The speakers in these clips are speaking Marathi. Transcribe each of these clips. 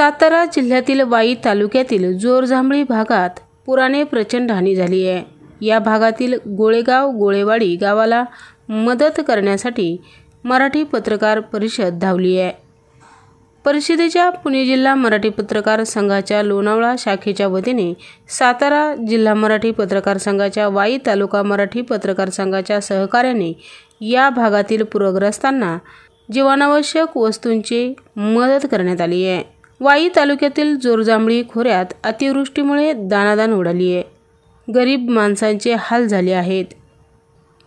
सातारा जिल्ह्यातील वाई तालुक्यातील जोरजांभळी भागात पुराने प्रचंड हानी झाली आहे या भागातील गोळेगाव गोळेवाडी गावाला मदत करण्यासाठी मराठी पत्रकार परिषद धावली आहे परिषदेच्या पुणे जिल्हा मराठी पत्रकार संघाच्या लोणावळा शाखेच्या वतीने सातारा जिल्हा मराठी पत्रकार संघाच्या वाई तालुका मराठी पत्रकार संघाच्या सहकार्याने या भागातील पूरग्रस्तांना जीवनावश्यक वस्तूंची मदत करण्यात आली आहे वाई तालुक्यातील जोरजांबळी खोऱ्यात अतिवृष्टीमुळे दानादान उडाली आहे गरीब माणसांचे हाल झाले आहेत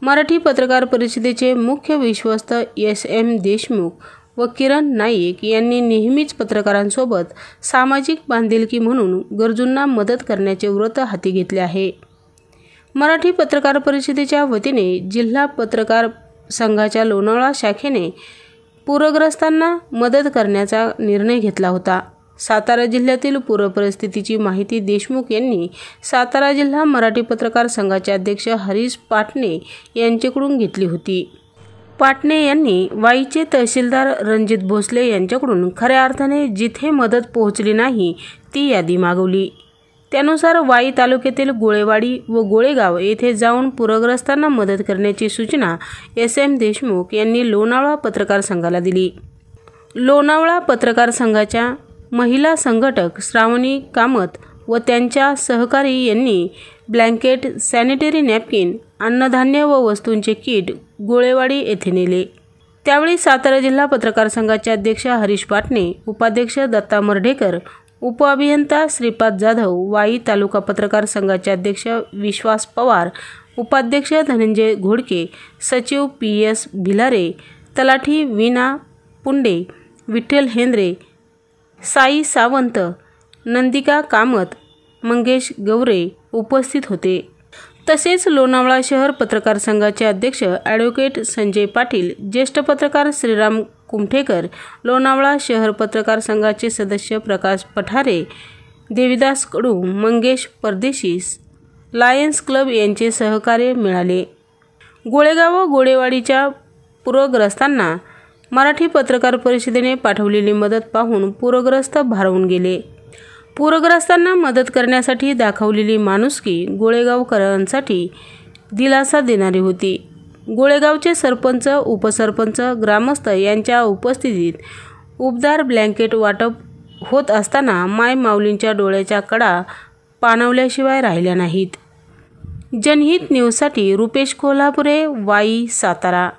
मराठी पत्रकार परिषदेचे मुख्य विश्वस्त एस एम देशमुख व किरण नाईक यांनी नेहमीच पत्रकारांसोबत सामाजिक बांधिलकी म्हणून गरजूंना मदत करण्याचे व्रत हाती घेतले आहे मराठी पत्रकार परिषदेच्या वतीने जिल्हा पत्रकार संघाच्या लोणावळा शाखेने पूरग्रस्तांना मदत करण्याचा निर्णय घेतला होता सातारा जिल्ह्यातील पूरपरिस्थितीची माहिती देशमुख यांनी सातारा जिल्हा मराठी पत्रकार संघाचे अध्यक्ष हरीश पाटणे यांच्याकडून घेतली होती पाटणे यांनी वाईचे तहसीलदार रणजित भोसले यांच्याकडून खऱ्या अर्थाने जिथे मदत पोहोचली नाही ती यादी मागवली त्यानुसार वाई तालुक्यातील गोळेवाडी व गोळेगाव येथे जाऊन पूरग्रस्तांना मदत करण्याची सूचना एस एम देशमुख यांनी लोणावळा पत्रकार संघाला दिली लोणावळा पत्रकार संघाच्या महिला संघटक श्रावणी कामत व त्यांच्या सहकारी यांनी ब्लँकेट सॅनिटरी नॅपकिन अन्नधान्य व वस्तूंचे किट गोळेवाडी येथे नेले त्यावेळी सातारा जिल्हा पत्रकार संघाचे अध्यक्ष हरीश पाटणे उपाध्यक्ष दत्ता मर्ढेकर उपअभियंता श्रीपाद जाधव वाई तालुका पत्रकार संघाचे अध्यक्ष विश्वास पवार उपाध्यक्ष धनंजय घोडके सचिव पी एस भिलारे तलाठी विना पुंडे विठ्ठल हेंद्रे साई सावंत नंदिका कामत मंगेश गवरे उपस्थित होते तसेच लोणावळा शहर पत्रकार संघाचे अध्यक्ष ॲडव्होकेट संजय पाटील ज्येष्ठ पत्रकार श्रीराम कुमठेकर लोणावळा शहर पत्रकार संघाचे सदस्य प्रकाश पठारे देविदास कडू मंगेश परदेशी लायन्स क्लब यांचे सहकार्य मिळाले गोळेगाव व गोळेवाडीच्या पूरग्रस्तांना मराठी पत्रकार परिषदेने पाठवलेली मदत पाहून पूरग्रस्त भारवून गेले पूरग्रस्तांना मदत करण्यासाठी दाखवलेली माणुसकी गोळेगावकरांसाठी दिलासा देणारी होती गोळेगावचे सरपंच उपसरपंच ग्रामस्थ यांच्या उपस्थितीत उबदार ब्लँकेट वाटप होत असताना माय माऊलींच्या डोळ्याच्या कडा पाणवल्याशिवाय राहिल्या नाहीत जनहित न्यूजसाठी रुपेश कोल्हापुरे वाई सातारा